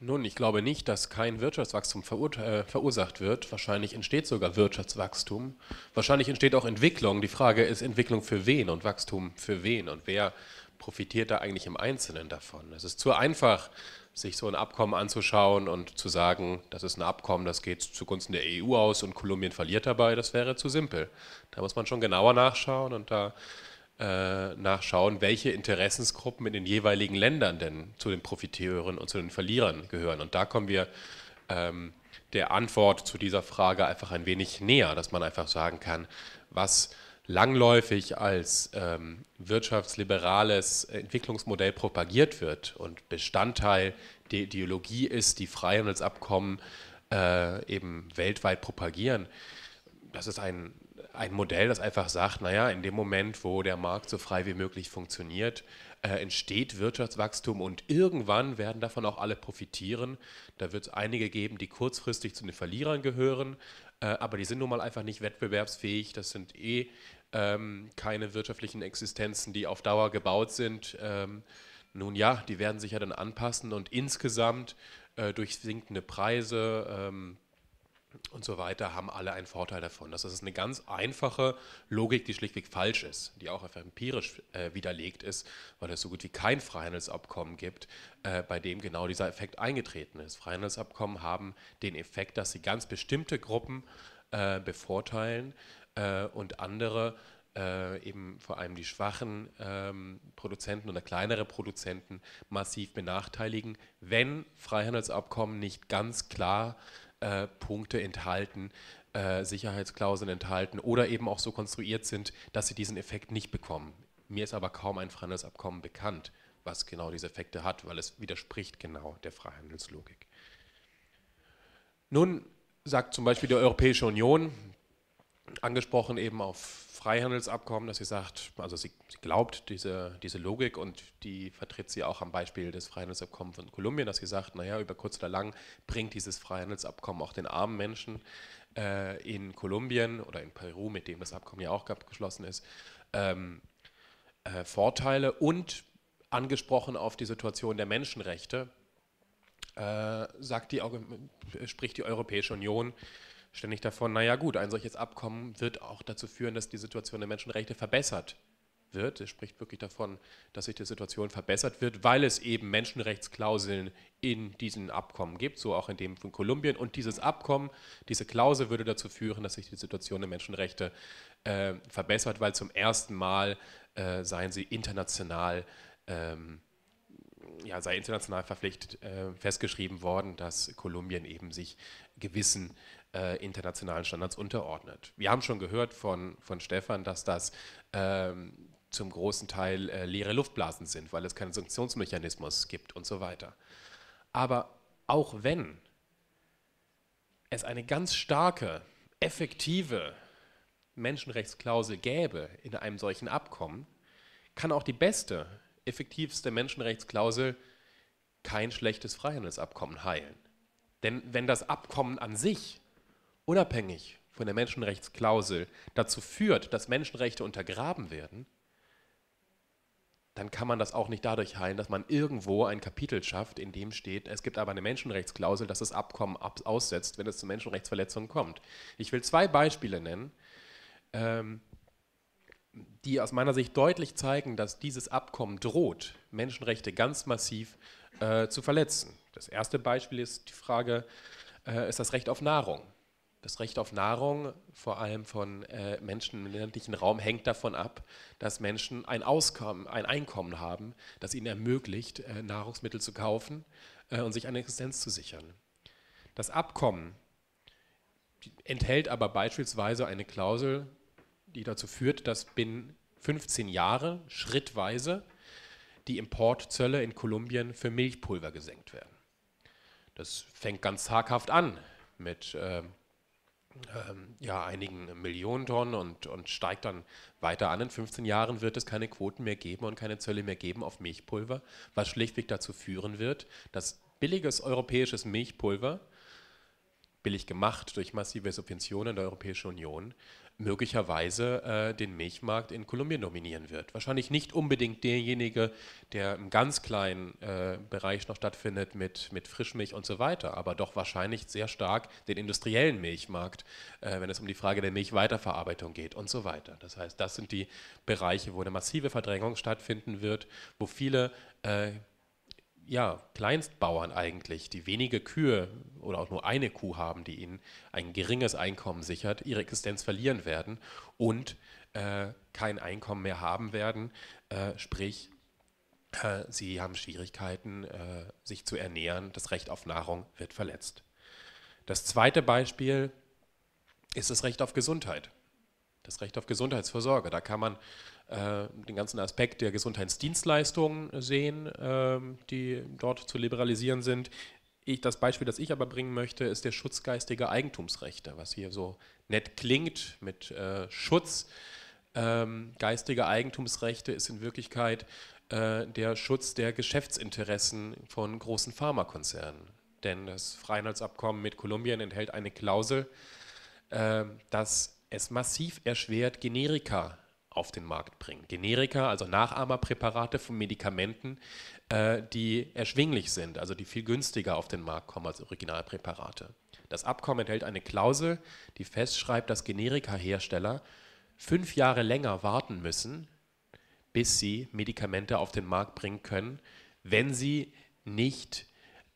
Nun, ich glaube nicht, dass kein Wirtschaftswachstum äh, verursacht wird. Wahrscheinlich entsteht sogar Wirtschaftswachstum. Wahrscheinlich entsteht auch Entwicklung. Die Frage ist, Entwicklung für wen und Wachstum für wen und wer profitiert da eigentlich im Einzelnen davon? Es ist zu einfach, sich so ein Abkommen anzuschauen und zu sagen, das ist ein Abkommen, das geht zugunsten der EU aus und Kolumbien verliert dabei. Das wäre zu simpel. Da muss man schon genauer nachschauen und da äh, nachschauen, welche Interessensgruppen in den jeweiligen Ländern denn zu den Profiteuren und zu den Verlierern gehören. Und da kommen wir ähm, der Antwort zu dieser Frage einfach ein wenig näher, dass man einfach sagen kann, was langläufig als ähm, wirtschaftsliberales Entwicklungsmodell propagiert wird und Bestandteil der Ideologie ist, die Freihandelsabkommen äh, eben weltweit propagieren. Das ist ein ein Modell, das einfach sagt, naja, in dem Moment, wo der Markt so frei wie möglich funktioniert, äh, entsteht Wirtschaftswachstum und irgendwann werden davon auch alle profitieren. Da wird es einige geben, die kurzfristig zu den Verlierern gehören, äh, aber die sind nun mal einfach nicht wettbewerbsfähig. Das sind eh ähm, keine wirtschaftlichen Existenzen, die auf Dauer gebaut sind. Ähm, nun ja, die werden sich ja dann anpassen und insgesamt äh, durch sinkende Preise, ähm, und so weiter, haben alle einen Vorteil davon. Das ist eine ganz einfache Logik, die schlichtweg falsch ist, die auch empirisch äh, widerlegt ist, weil es so gut wie kein Freihandelsabkommen gibt, äh, bei dem genau dieser Effekt eingetreten ist. Freihandelsabkommen haben den Effekt, dass sie ganz bestimmte Gruppen äh, bevorteilen äh, und andere äh, eben vor allem die schwachen ähm, Produzenten oder kleinere Produzenten massiv benachteiligen, wenn Freihandelsabkommen nicht ganz klar äh, Punkte enthalten, äh, Sicherheitsklauseln enthalten oder eben auch so konstruiert sind, dass sie diesen Effekt nicht bekommen. Mir ist aber kaum ein Freihandelsabkommen bekannt, was genau diese Effekte hat, weil es widerspricht genau der Freihandelslogik. Nun sagt zum Beispiel die Europäische Union, angesprochen eben auf Freihandelsabkommen, dass sie sagt, also sie, sie, glaubt diese, diese Logik und die vertritt sie auch am Beispiel des Freihandelsabkommens von Kolumbien, dass sie sagt, naja, über kurz oder lang bringt dieses Freihandelsabkommen auch den armen Menschen äh, in Kolumbien oder in Peru, mit dem das Abkommen ja auch geschlossen ist, ähm, äh, Vorteile und angesprochen auf die Situation der Menschenrechte, äh, sagt die, äh, spricht die Europäische Union ständig davon, naja gut, ein solches Abkommen wird auch dazu führen, dass die Situation der Menschenrechte verbessert wird. Es spricht wirklich davon, dass sich die Situation verbessert wird, weil es eben Menschenrechtsklauseln in diesen Abkommen gibt, so auch in dem von Kolumbien. Und dieses Abkommen, diese Klausel würde dazu führen, dass sich die Situation der Menschenrechte äh, verbessert, weil zum ersten Mal äh, seien sie international, ähm, ja, sei international verpflichtet äh, festgeschrieben worden, dass Kolumbien eben sich gewissen äh, internationalen Standards unterordnet. Wir haben schon gehört von, von Stefan, dass das ähm, zum großen Teil äh, leere Luftblasen sind, weil es keinen Sanktionsmechanismus gibt und so weiter. Aber auch wenn es eine ganz starke, effektive Menschenrechtsklausel gäbe in einem solchen Abkommen, kann auch die beste, effektivste Menschenrechtsklausel kein schlechtes Freihandelsabkommen heilen. Denn wenn das Abkommen an sich unabhängig von der Menschenrechtsklausel dazu führt, dass Menschenrechte untergraben werden, dann kann man das auch nicht dadurch heilen, dass man irgendwo ein Kapitel schafft, in dem steht, es gibt aber eine Menschenrechtsklausel, dass das Abkommen aussetzt, wenn es zu Menschenrechtsverletzungen kommt. Ich will zwei Beispiele nennen, ähm, die aus meiner Sicht deutlich zeigen, dass dieses Abkommen droht, Menschenrechte ganz massiv äh, zu verletzen. Das erste Beispiel ist die Frage, äh, ist das Recht auf Nahrung? das Recht auf Nahrung, vor allem von äh, Menschen im ländlichen Raum, hängt davon ab, dass Menschen ein Auskommen, ein Einkommen haben, das ihnen ermöglicht, äh, Nahrungsmittel zu kaufen äh, und sich eine Existenz zu sichern. Das Abkommen enthält aber beispielsweise eine Klausel, die dazu führt, dass binnen 15 Jahren schrittweise die Importzölle in Kolumbien für Milchpulver gesenkt werden. Das fängt ganz zaghaft an mit äh, ähm, ja, einigen Millionen Tonnen und, und steigt dann weiter an. In 15 Jahren wird es keine Quoten mehr geben und keine Zölle mehr geben auf Milchpulver, was schlichtweg dazu führen wird, dass billiges europäisches Milchpulver billig gemacht durch massive Subventionen der Europäischen Union, möglicherweise äh, den Milchmarkt in Kolumbien dominieren wird. Wahrscheinlich nicht unbedingt derjenige, der im ganz kleinen äh, Bereich noch stattfindet mit, mit Frischmilch und so weiter, aber doch wahrscheinlich sehr stark den industriellen Milchmarkt, äh, wenn es um die Frage der Milchweiterverarbeitung geht und so weiter. Das heißt, das sind die Bereiche, wo eine massive Verdrängung stattfinden wird, wo viele äh, ja, Kleinstbauern eigentlich, die wenige Kühe oder auch nur eine Kuh haben, die ihnen ein geringes Einkommen sichert, ihre Existenz verlieren werden und äh, kein Einkommen mehr haben werden, äh, sprich äh, sie haben Schwierigkeiten, äh, sich zu ernähren, das Recht auf Nahrung wird verletzt. Das zweite Beispiel ist das Recht auf Gesundheit das Recht auf Gesundheitsvorsorge. Da kann man äh, den ganzen Aspekt der Gesundheitsdienstleistungen sehen, äh, die dort zu liberalisieren sind. Ich, das Beispiel, das ich aber bringen möchte, ist der Schutz geistiger Eigentumsrechte, was hier so nett klingt mit äh, Schutz. Ähm, geistiger Eigentumsrechte ist in Wirklichkeit äh, der Schutz der Geschäftsinteressen von großen Pharmakonzernen. Denn das Freihandelsabkommen mit Kolumbien enthält eine Klausel, äh, dass es massiv erschwert, Generika auf den Markt bringen. Generika, also Nachahmerpräparate von Medikamenten, äh, die erschwinglich sind, also die viel günstiger auf den Markt kommen als Originalpräparate. Das Abkommen enthält eine Klausel, die festschreibt, dass Generika-Hersteller fünf Jahre länger warten müssen, bis sie Medikamente auf den Markt bringen können, wenn sie nicht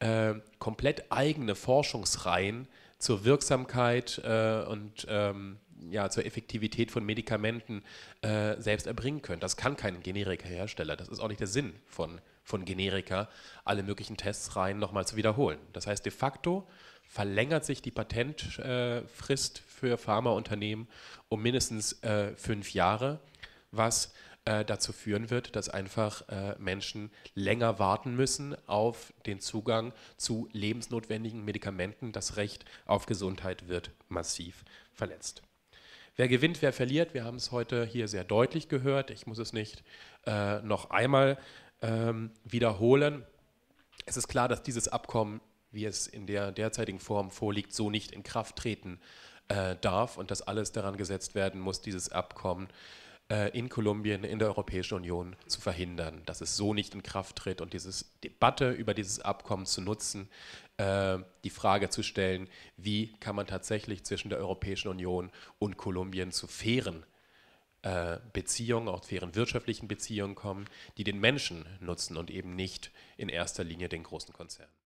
äh, komplett eigene Forschungsreihen zur Wirksamkeit äh, und ähm, ja, zur Effektivität von Medikamenten äh, selbst erbringen können. Das kann kein Generika-Hersteller. Das ist auch nicht der Sinn von, von Generika, alle möglichen Testreihen nochmal zu wiederholen. Das heißt, de facto verlängert sich die Patentfrist äh, für Pharmaunternehmen um mindestens äh, fünf Jahre, was äh, dazu führen wird, dass einfach äh, Menschen länger warten müssen auf den Zugang zu lebensnotwendigen Medikamenten. Das Recht auf Gesundheit wird massiv verletzt. Wer gewinnt, wer verliert, wir haben es heute hier sehr deutlich gehört. Ich muss es nicht äh, noch einmal ähm, wiederholen. Es ist klar, dass dieses Abkommen, wie es in der derzeitigen Form vorliegt, so nicht in Kraft treten äh, darf und dass alles daran gesetzt werden muss, dieses Abkommen äh, in Kolumbien, in der Europäischen Union zu verhindern, dass es so nicht in Kraft tritt und diese Debatte über dieses Abkommen zu nutzen, äh, die Frage zu stellen, wie kann man tatsächlich zwischen der Europäischen Union und Kolumbien zu fairen äh, Beziehungen, auch fairen wirtschaftlichen Beziehungen kommen, die den Menschen nutzen und eben nicht in erster Linie den großen Konzernen.